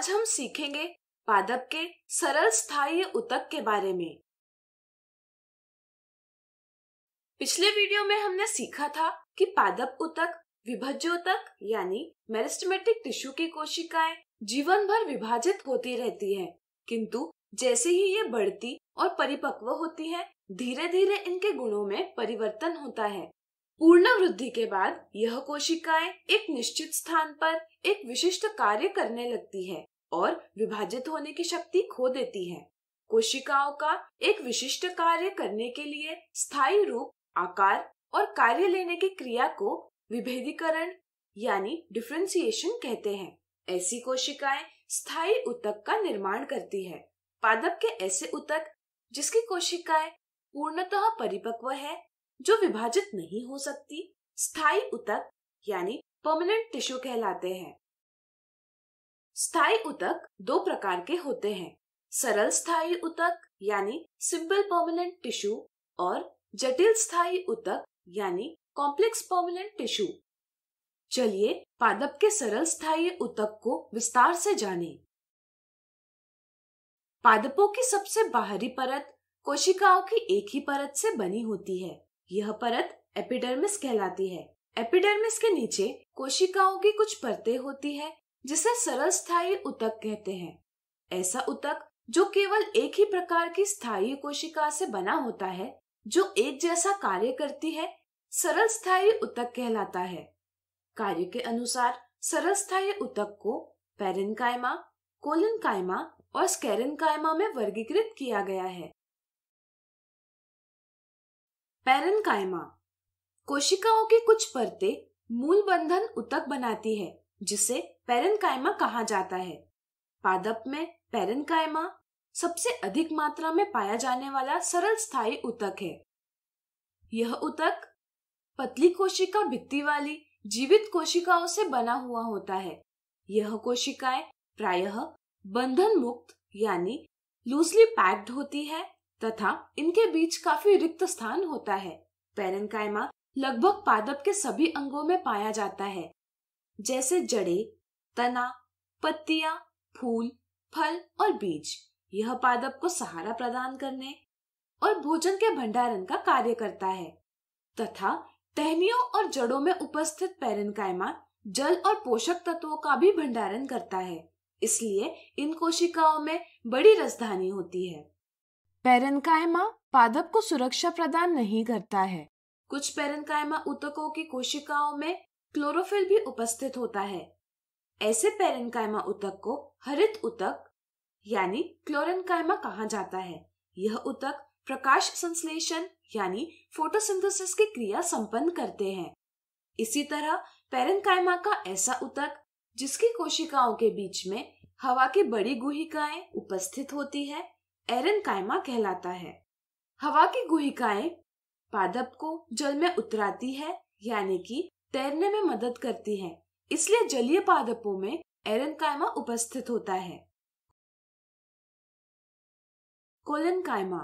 आज हम सीखेंगे पादप के सरल स्थायी उतक के बारे में पिछले वीडियो में हमने सीखा था कि पादप उतक विभज्य उतक यानी मेरिस्टमेटिक टिश्यू की कोशिकाएं जीवन भर विभाजित होती रहती है किंतु जैसे ही ये बढ़ती और परिपक्व होती है धीरे धीरे इनके गुणों में परिवर्तन होता है पूर्ण वृद्धि के बाद यह कोशिकाएं एक निश्चित स्थान पर एक विशिष्ट कार्य करने लगती है और विभाजित होने की शक्ति खो देती है कोशिकाओं का एक विशिष्ट कार्य करने के लिए स्थायी रूप आकार और कार्य लेने की क्रिया को विभेदीकरण यानी डिफ्रेंसिएशन कहते हैं ऐसी कोशिकाएं स्थायी उतक का निर्माण करती है पादप के ऐसे उतक जिसकी कोशिकाएं पूर्णतः परिपक्व है जो विभाजित नहीं हो सकती स्थायी उतक यानी परमानेंट टिश्यू कहलाते हैं स्थायी उतक दो प्रकार के होते हैं सरल स्थायी उतक यानी सिंपल परमानेंट टिश्यू और जटिल स्थायी उतक यानी कॉम्प्लेक्स परमानेंट टिश्यू चलिए पादप के सरल स्थायी उतक को विस्तार से जानें। पादपों की सबसे बाहरी परत कोशिकाओं की एक ही परत से बनी होती है यह परत एपिडर्मिस कहलाती है एपिडर्मिस के नीचे कोशिकाओं की कुछ परतें होती है जिसे सरल स्थायी उतक कहते हैं ऐसा उतक जो केवल एक ही प्रकार की स्थायी कोशिका से बना होता है जो एक जैसा कार्य करती है सरल स्थायी उतक कहलाता है कार्य के अनुसार सरल स्थायी उतक को पेरेनकाइमा कायमा और कायमा में वर्गीकृत किया गया है कायमा कोशिकाओं की कुछ परतें मूल बंधन उतक बनाती है जिसे पेरेन्काइमा कहा जाता है पादप में पेरेन्काइमा सबसे अधिक मात्रा में पाया जाने वाला सरल स्थायी उतक है यह उतक पतली कोशिका भित्ति वाली जीवित कोशिकाओं से बना हुआ होता है यह कोशिकाएं प्रायः बंधन मुक्त यानी लूजली पैक्ड होती है तथा इनके बीच काफी रिक्त स्थान होता है पेरेन्काइमा लगभग पादप के सभी अंगों में पाया जाता है जैसे जड़े तना पत्तियां फूल फल और बीज यह पादप को सहारा प्रदान करने और भोजन के भंडारण का कार्य करता है तथा टहनियों और जड़ों में उपस्थित पेरेनकाइमा जल और पोषक तत्वों का भी भंडारण करता है इसलिए इन कोशिकाओं में बड़ी राजधानी होती है पेरेनकाइमा पादप को सुरक्षा प्रदान नहीं करता है कुछ पेरेनकाइमा उतकों की कोशिकाओं में क्लोरोफिल भी उपस्थित होता है ऐसे पेरेन्काइमा उतक को हरित उतक यानी क्लोरेनकाइमा कहा जाता है यह उतक प्रकाश संश्लेषण यानी फोटोसिंथेसिस की क्रिया संपन्न करते हैं इसी तरह पेरेन्काइमा का ऐसा उतक जिसकी कोशिकाओं के बीच में हवा की बड़ी गुहिकाएं उपस्थित होती है एरेनकाइमा कहलाता है हवा की गुहिकाएं पादप को जल में उतराती है यानी कि तैरने में मदद करती है इसलिए जलीय पादपों में एरनकाइमा उपस्थित होता है कोलनकाइमा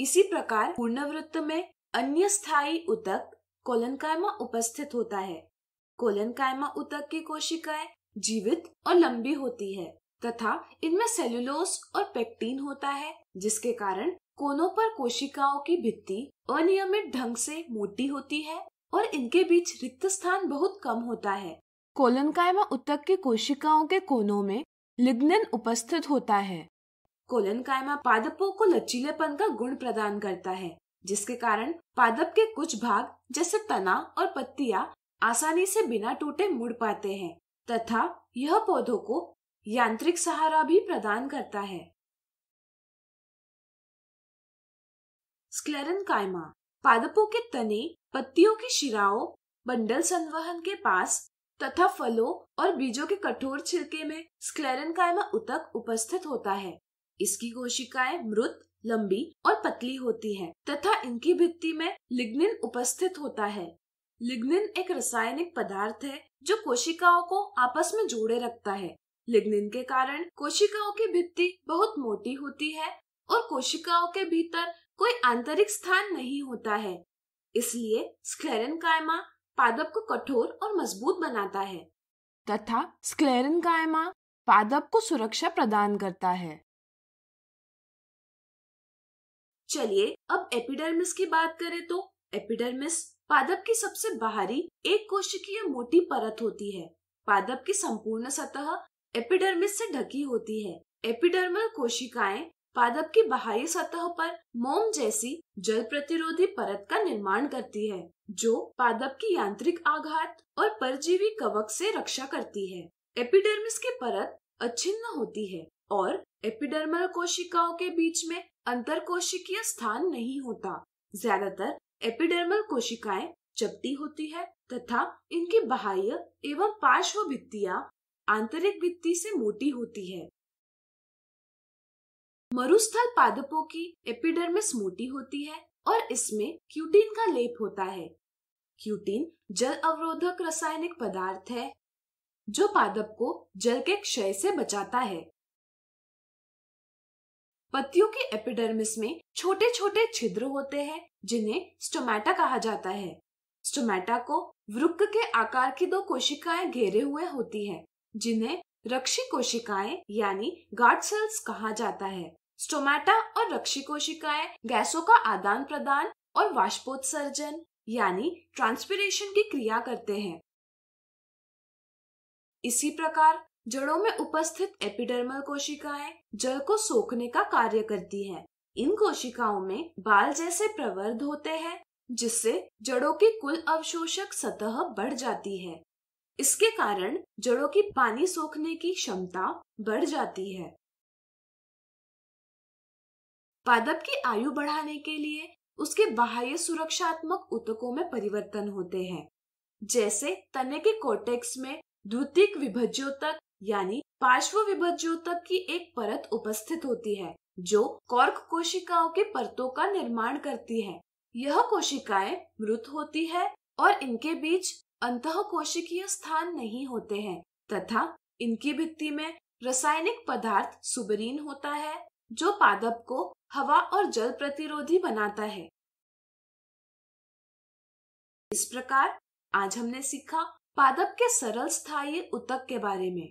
इसी प्रकार पूर्णवृत्त में अन्य स्थायी उतक कोलनकाइमा उपस्थित होता है कोलनकाइमा उतक की कोशिकाएं जीवित और लंबी होती है तथा इनमें सेलुलोस और पेक्टीन होता है जिसके कारण कोनों पर कोशिकाओं की भित्ति अनियमित ढंग से मोटी होती है और इनके बीच रिक्त स्थान बहुत कम होता है कोलनकायमा उत्तक की कोशिकाओं के कोनों में लिग्निन उपस्थित होता है कोलनकायमा पादपों को लचीलेपन का गुण प्रदान करता है जिसके कारण पादप के कुछ भाग जैसे तना और पत्तियां आसानी से बिना टूटे मुड़ पाते हैं तथा यह पौधों को यांत्रिक सहारा भी प्रदान करता है स्क्लेरन कायमा पादपों के तने पत्तियों की शिराओं बंडल संवहन के पास तथा फलों और बीजों के कठोर छिलके में कायमा उतक उपस्थित होता है इसकी कोशिकाएं मृत लंबी और पतली होती है तथा इनकी भित्ति में लिग्निन उपस्थित होता है लिग्निन एक रासायनिक पदार्थ है जो कोशिकाओं को आपस में जोड़े रखता है लिग्निन के कारण कोशिकाओं की भित्ति बहुत मोटी होती है और कोशिकाओं के भीतर कोई आंतरिक स्थान नहीं होता है इसलिए स्क्लेरन कायमा पादप को कठोर और मजबूत बनाता है तथा स्क्लेरन कायमा पादप को सुरक्षा प्रदान करता है चलिए अब एपिडर्मिस की बात करें तो एपिडर्मिस पादप की सबसे बाहरी एक कोशिकीय मोटी परत होती है पादप की संपूर्ण सतह एपिडर्मिस से ढकी होती है एपिडर्मल कोशिकाएं पादप की बाहरी सतह पर मोम जैसी जल प्रतिरोधी परत का निर्माण करती है जो पादप की यांत्रिक आघात और परजीवी कवक से रक्षा करती है एपिडर्मिस की परत अच्छिन्न होती है और एपिडर्मल कोशिकाओं के बीच में अंतर कोशिकीय स्थान नहीं होता ज्यादातर एपिडर्मल कोशिकाएं चपटी होती है तथा इनकी बाह्य एवं पार्श्व भित्तियां आंतरिक भित्ति से मोटी होती है मरुस्थल पादपों की एपिडर्मिस मोटी होती है और इसमें क्यूटीन का लेप होता है क्यूटीन जल अवरोधक रासायनिक पदार्थ है जो पादप को जल के क्षय से बचाता है पत्तियों के एपिडर्मिस में छोटे छोटे छिद्र होते हैं जिन्हें स्टोमेटा कहा जाता है स्टोमेटा को वृक्क के आकार की दो कोशिकाएं घेरे हुए होती हैं, जिन्हें रक्षी कोशिकाएं यानी गार्ड सेल्स कहा जाता है स्टोमेटा और रक्षी कोशिकाएं गैसों का आदान प्रदान और वाष्पोत्सर्जन यानी ट्रांसपिरेशन की क्रिया करते हैं इसी प्रकार जड़ों में उपस्थित एपिडर्मल कोशिकाएं जल को सोखने का कार्य करती हैं। इन कोशिकाओं में बाल जैसे प्रवर्ध होते हैं जिससे जड़ों की कुल अवशोषक सतह बढ़ जाती है इसके कारण जड़ों की पानी सोखने की क्षमता बढ़ जाती है पादप की आयु बढ़ाने के लिए उसके बाह्य सुरक्षात्मक उतकों में परिवर्तन होते हैं जैसे तने के कोटेक्स में द्वितीय विभज्यों तक यानी पार्श्व विभज्यों तक की एक परत उपस्थित होती है जो कॉर्क कोशिकाओं के परतों का निर्माण करती है यह कोशिकाएं मृत होती है और इनके बीच अंत कोशिकीय स्थान नहीं होते हैं तथा इनकी भित्ति में रासायनिक पदार्थ सुबरीन होता है जो पादप को हवा और जल प्रतिरोधी बनाता है इस प्रकार आज हमने सीखा पादप के सरल स्थायी उतक के बारे में